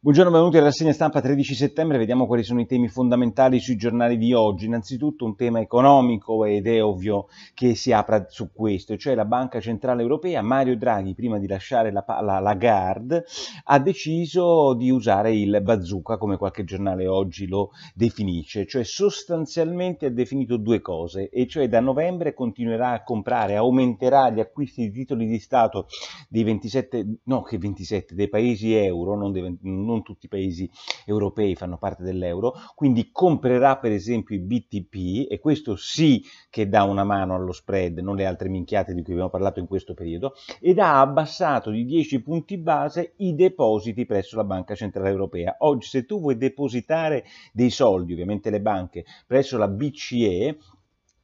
Buongiorno, benvenuti alla rassegna stampa 13 settembre, vediamo quali sono i temi fondamentali sui giornali di oggi. Innanzitutto un tema economico ed è ovvio che si apra su questo, cioè la Banca Centrale Europea, Mario Draghi prima di lasciare la, la, la GARD ha deciso di usare il bazooka come qualche giornale oggi lo definisce, cioè sostanzialmente ha definito due cose e cioè da novembre continuerà a comprare, aumenterà gli acquisti di titoli di Stato dei 27, no che 27, dei paesi euro, non dei 20, non tutti i paesi europei fanno parte dell'euro, quindi comprerà per esempio i BTP e questo sì che dà una mano allo spread, non le altre minchiate di cui abbiamo parlato in questo periodo, ed ha abbassato di 10 punti base i depositi presso la Banca Centrale Europea. Oggi se tu vuoi depositare dei soldi, ovviamente le banche, presso la BCE,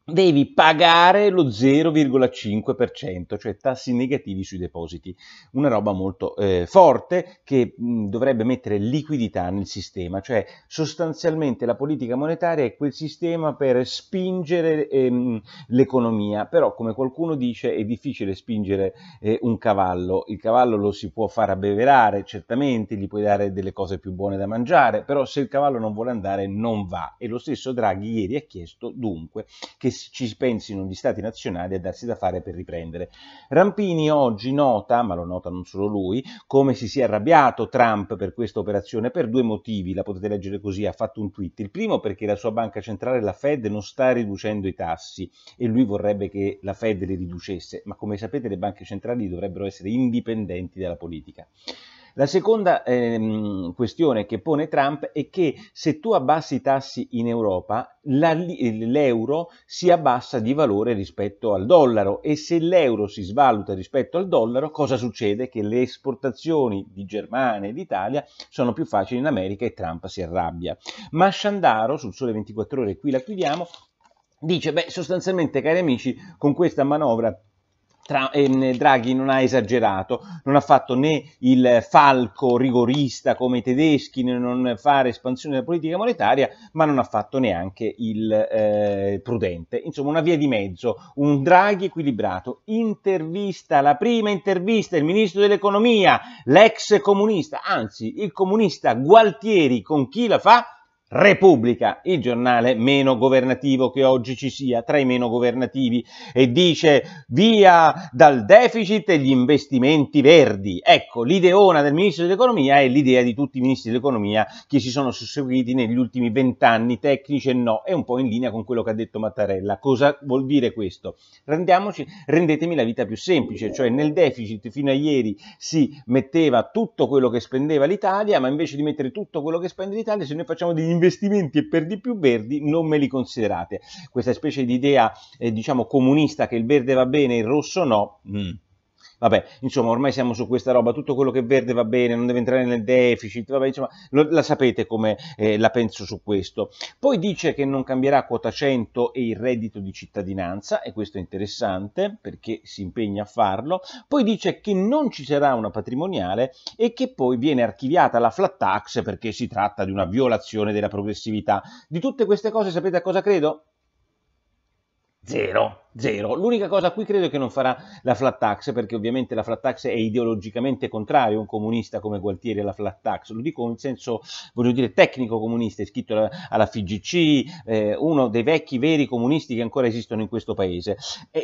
devi pagare lo 0,5%, cioè tassi negativi sui depositi, una roba molto eh, forte che mh, mm, dovrebbe mettere liquidità nel sistema, cioè sostanzialmente la politica monetaria è quel sistema per spingere ehm, l'economia, però come qualcuno dice è difficile spingere eh, un cavallo, il cavallo lo si può far abbeverare, certamente gli puoi dare delle cose più buone da mangiare, però se il cavallo non vuole andare non va e lo stesso Draghi ieri ha chiesto dunque che ci pensino gli stati nazionali a darsi da fare per riprendere. Rampini oggi nota, ma lo nota non solo lui, come si sia arrabbiato Trump per questa operazione per due motivi, la potete leggere così, ha fatto un tweet. Il primo perché la sua banca centrale, la Fed, non sta riducendo i tassi e lui vorrebbe che la Fed li riducesse, ma come sapete le banche centrali dovrebbero essere indipendenti dalla politica. La seconda ehm, questione che pone Trump è che se tu abbassi i tassi in Europa, l'euro si abbassa di valore rispetto al dollaro e se l'euro si svaluta rispetto al dollaro, cosa succede? Che le esportazioni di Germania e d'Italia sono più facili in America e Trump si arrabbia. Ma Shandaro, sul Sole 24 Ore, qui la chiudiamo, dice, beh, sostanzialmente cari amici, con questa manovra tra, ehm, Draghi non ha esagerato, non ha fatto né il falco rigorista come i tedeschi, nel non fare espansione della politica monetaria, ma non ha fatto neanche il eh, prudente. Insomma, una via di mezzo, un Draghi equilibrato. Intervista, la prima intervista, il ministro dell'economia, l'ex comunista, anzi il comunista Gualtieri, con chi la fa? Repubblica, il giornale meno governativo che oggi ci sia, tra i meno governativi, e dice via dal deficit e gli investimenti verdi. Ecco, l'ideona del ministro dell'economia è l'idea di tutti i ministri dell'economia che si sono susseguiti negli ultimi vent'anni, tecnici e no, è un po' in linea con quello che ha detto Mattarella. Cosa vuol dire questo? Rendiamoci, rendetemi la vita più semplice, cioè nel deficit fino a ieri si metteva tutto quello che spendeva l'Italia, ma invece di mettere tutto quello che spende l'Italia, se noi facciamo degli investimenti e per di più verdi non me li considerate. Questa specie di idea, eh, diciamo, comunista che il verde va bene, e il rosso no. Mm Vabbè, insomma, ormai siamo su questa roba, tutto quello che è verde va bene, non deve entrare nel deficit, vabbè, insomma, lo, la sapete come eh, la penso su questo. Poi dice che non cambierà quota 100 e il reddito di cittadinanza, e questo è interessante perché si impegna a farlo. Poi dice che non ci sarà una patrimoniale e che poi viene archiviata la flat tax perché si tratta di una violazione della progressività. Di tutte queste cose sapete a cosa credo? Zero, zero. L'unica cosa qui credo è che non farà la flat tax, perché ovviamente la flat tax è ideologicamente contrario a un comunista come Gualtieri alla flat tax. Lo dico in senso, voglio dire, tecnico comunista, è scritto alla FGC, eh, uno dei vecchi veri comunisti che ancora esistono in questo paese. E,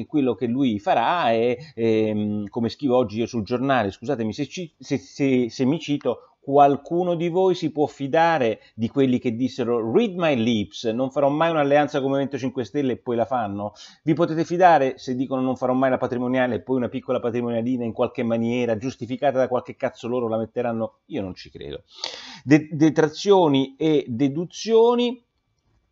e quello che lui farà è, ehm, come scrivo oggi io sul giornale, scusatemi se, ci, se, se, se mi cito, qualcuno di voi si può fidare di quelli che dissero read my lips, non farò mai un'alleanza con Movimento 5 Stelle e poi la fanno? Vi potete fidare se dicono non farò mai la patrimoniale e poi una piccola patrimonialina in qualche maniera giustificata da qualche cazzo loro la metteranno? Io non ci credo. De- detrazioni e deduzioni.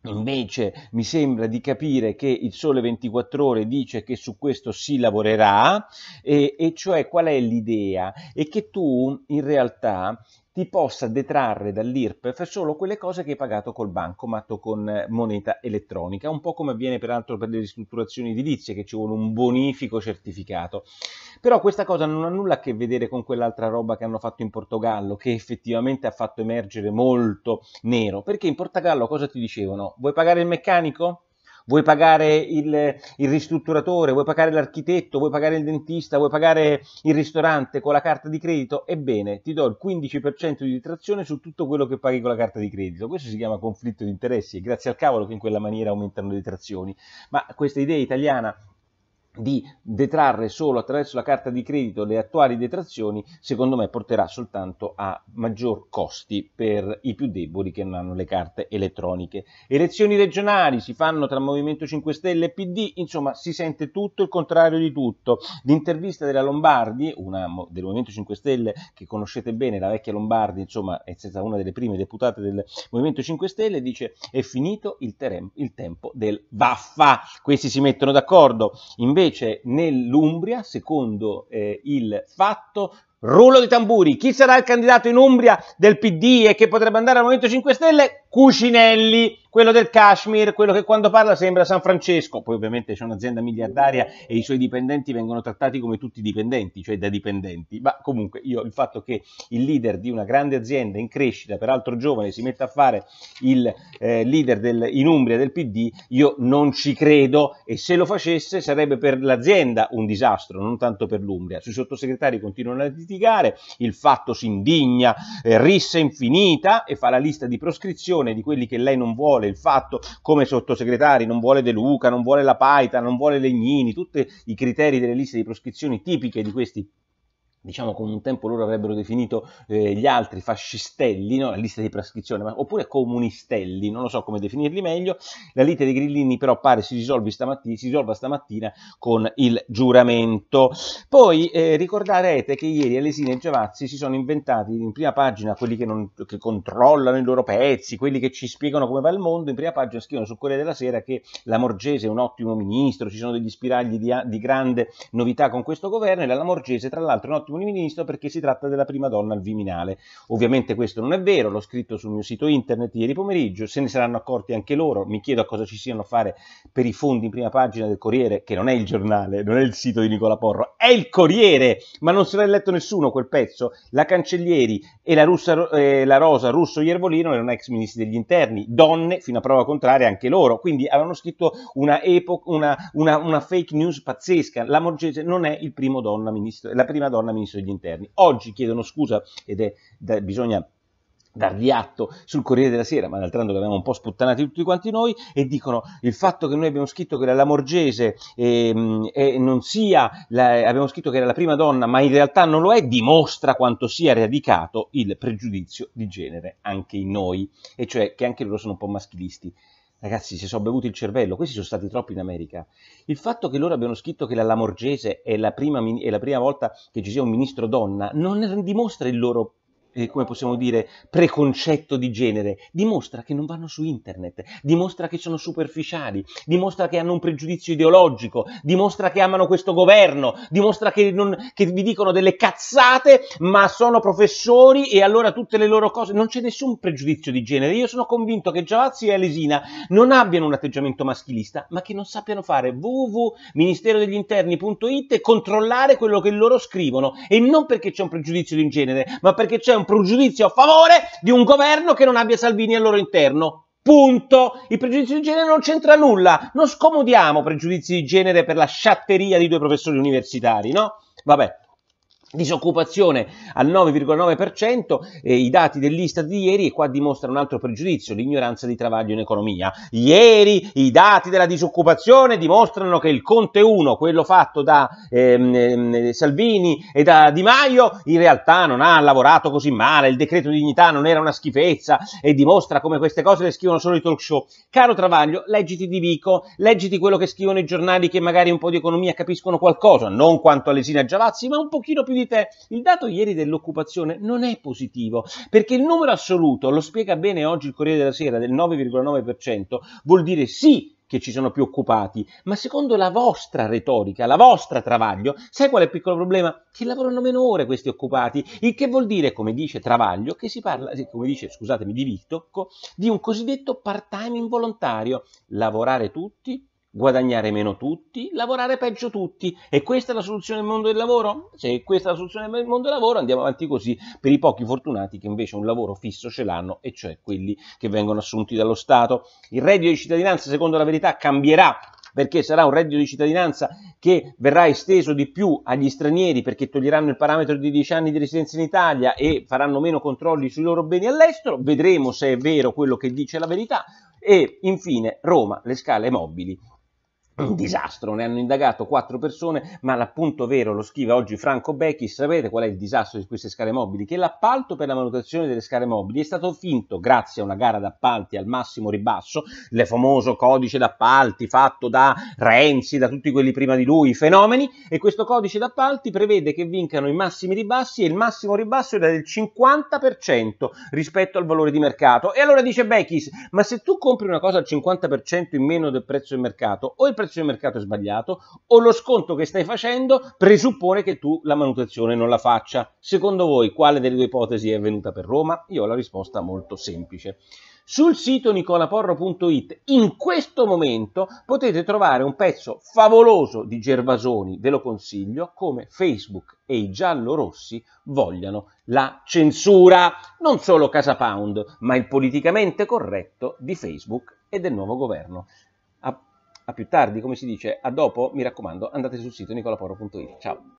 Invece mi sembra di capire che il Sole 24 ore dice che su questo si lavorerà, e, e cioè qual è l'idea? E che tu in realtà ti possa detrarre dall'IRPEF solo quelle cose che hai pagato col bancomat o con eh, moneta elettronica, un po' come avviene peraltro per le ristrutturazioni edilizie che ci vuole un bonifico certificato. Però questa cosa non ha nulla a che vedere con quell'altra roba che hanno fatto in Portogallo, che effettivamente ha fatto emergere molto nero, perché in Portogallo cosa ti dicevano? Vuoi pagare il meccanico? vuoi pagare il, il ristrutturatore, vuoi pagare l'architetto, vuoi pagare il dentista, vuoi pagare il ristorante con la carta di credito, ebbene ti do il 15% di detrazione su tutto quello che paghi con la carta di credito. Questo si chiama conflitto di interessi e grazie al cavolo che in quella maniera aumentano le detrazioni. Ma questa idea italiana di detrarre solo attraverso la carta di credito le attuali detrazioni, secondo me porterà soltanto a maggior costi per i più deboli che non hanno le carte elettroniche. Elezioni regionali si fanno tra Movimento 5 Stelle e PD, insomma si sente tutto il contrario di tutto. L'intervista della Lombardi, una del Movimento 5 Stelle che conoscete bene, la vecchia Lombardi, insomma è stata una delle prime deputate del Movimento 5 Stelle, dice è finito il, terem- il tempo del vaffa. Questi si mettono d'accordo. Invece Invece nell'Umbria, secondo eh, il fatto, Rullo di tamburi. Chi sarà il candidato in Umbria del PD e che potrebbe andare al Movimento 5 Stelle? Cucinelli, quello del Kashmir, quello che quando parla sembra San Francesco. Poi ovviamente c'è un'azienda miliardaria e i suoi dipendenti vengono trattati come tutti i dipendenti, cioè da dipendenti. Ma comunque io il fatto che il leader di una grande azienda in crescita, peraltro giovane, si metta a fare il eh, leader del, in Umbria del PD, io non ci credo e se lo facesse sarebbe per l'azienda un disastro, non tanto per l'Umbria. Sui sottosegretari continuano a dire giustificare. Il fatto si indigna, eh, rissa infinita e fa la lista di proscrizione di quelli che lei non vuole. Il fatto, come sottosegretari, non vuole De Luca, non vuole La Paita, non vuole Legnini, tutti i criteri delle liste di proscrizione tipiche di questi diciamo come un tempo loro avrebbero definito eh, gli altri fascistelli, no? la lista di prescrizione, ma, oppure comunistelli, non lo so come definirli meglio, la lite dei grillini però pare si, stamattina, si risolva stamattina con il giuramento. Poi eh, ricorderete che ieri Alesina e Giavazzi si sono inventati in prima pagina quelli che, non, che, controllano i loro pezzi, quelli che ci spiegano come va il mondo, in prima pagina scrivono su Corriere della Sera che la Morgese è un ottimo ministro, ci sono degli spiragli di, di grande novità con questo governo e la Morgese tra l'altro è un ottimo ministro perché si tratta della prima donna al Viminale. Ovviamente questo non è vero, l'ho scritto sul mio sito internet ieri pomeriggio, se ne saranno accorti anche loro, mi chiedo a cosa ci siano a fare per i fondi in prima pagina del Corriere, che non è il giornale, non è il sito di Nicola Porro, è il Corriere, ma non se l'ha letto nessuno quel pezzo, la Cancellieri e la, russa, eh, la Rosa Russo Iervolino erano ex ministri degli interni, donne fino a prova contraria anche loro, quindi avevano scritto una, epo- una, una, una fake news pazzesca, la Morgese non è il primo donna ministro, la prima donna ministro ministro degli interni. Oggi chiedono scusa ed è, da, bisogna darvi atto sul Corriere della Sera, ma d'altronde l'abbiamo un po' sputtanati tutti quanti noi, e dicono il fatto che noi abbiamo scritto che la Lamorgese eh, eh, non sia, la, abbiamo scritto che era la prima donna, ma in realtà non lo è, dimostra quanto sia radicato il pregiudizio di genere anche in noi, e cioè che anche loro sono un po' maschilisti. Ragazzi, si sono bevuti il cervello, questi sono stati troppi in America. Il fatto che loro abbiano scritto che la Lamorgese è la prima, è la prima volta che ci sia un ministro donna non dimostra il loro eh, come possiamo dire, preconcetto di genere, dimostra che non vanno su internet, dimostra che sono superficiali, dimostra che hanno un pregiudizio ideologico, dimostra che amano questo governo, dimostra che, non, che vi dicono delle cazzate, ma sono professori e allora tutte le loro cose. Non c'è nessun pregiudizio di genere. Io sono convinto che Giavazzi e Alesina non abbiano un atteggiamento maschilista, ma che non sappiano fare www.ministerodegliinterni.it e controllare quello che loro scrivono. E non perché c'è un pregiudizio di genere, ma perché c'è un un pregiudizio a favore di un governo che non abbia Salvini al loro interno. Punto. Il pregiudizio di genere non c'entra nulla. Non scomodiamo pregiudizi di genere per la sciatteria di due professori universitari, no? Vabbè. Disoccupazione al 9,9%, eh, i dati dell'Istat di ieri e qua dimostrano un altro pregiudizio, l'ignoranza di Travaglio in economia. Ieri i dati della disoccupazione dimostrano che il Conte 1, quello fatto da ehm, ehm, Salvini e da Di Maio, in realtà non ha lavorato così male, il decreto di dignità non era una schifezza e dimostra come queste cose le scrivono solo i talk show. Caro Travaglio, leggiti Di Vico, leggiti quello che scrivono i giornali che magari un po' di economia capiscono qualcosa, non quanto Alesina Giavazzi, ma un pochino più di te. il dato ieri dell'occupazione non è positivo, perché il numero assoluto, lo spiega bene oggi il Corriere della Sera, del 9,9%, vuol dire sì che ci sono più occupati, ma secondo la vostra retorica, la vostra travaglio, sai qual è il piccolo problema? Che lavorano meno ore questi occupati, il che vuol dire, come dice Travaglio, che si parla, come dice, scusatemi, di Vitocco, di un cosiddetto part-time involontario, lavorare tutti guadagnare meno tutti, lavorare peggio tutti. E questa è la soluzione del mondo del lavoro? Se questa è la soluzione del mondo del lavoro, andiamo avanti così per i pochi fortunati che invece un lavoro fisso ce l'hanno, e cioè quelli che vengono assunti dallo Stato. Il reddito di cittadinanza, secondo la verità, cambierà perché sarà un reddito di cittadinanza che verrà esteso di più agli stranieri perché toglieranno il parametro di 10 anni di residenza in Italia e faranno meno controlli sui loro beni all'estero, vedremo se è vero quello che dice la verità e infine Roma, le scale mobili un disastro, ne hanno indagato quattro persone, ma l'appunto vero lo scrive oggi Franco Becchi, sapete qual è il disastro di queste scale mobili? Che l'appalto per la manutenzione delle scale mobili è stato finto grazie a una gara d'appalti al massimo ribasso, il famoso codice d'appalti fatto da Renzi, da tutti quelli prima di lui, fenomeni, e questo codice d'appalti prevede che vincano i massimi ribassi e il massimo ribasso era del 50% rispetto al valore di mercato. E allora dice Becchis, ma se tu compri una cosa al 50% in meno del prezzo di mercato, o il prezzo di mercato è sbagliato o lo sconto che stai facendo presuppone che tu la manutenzione non la faccia. Secondo voi quale delle due ipotesi è venuta per Roma? Io ho la risposta molto semplice. Sul sito nicolaporro.it in questo momento potete trovare un pezzo favoloso di Gervasoni, ve lo consiglio, come Facebook e i giallorossi vogliano la censura, non solo Casa Pound, ma il politicamente corretto di Facebook e del nuovo governo. A a più tardi, come si dice, a dopo, mi raccomando, andate sul sito nicolaporo.it. Ciao!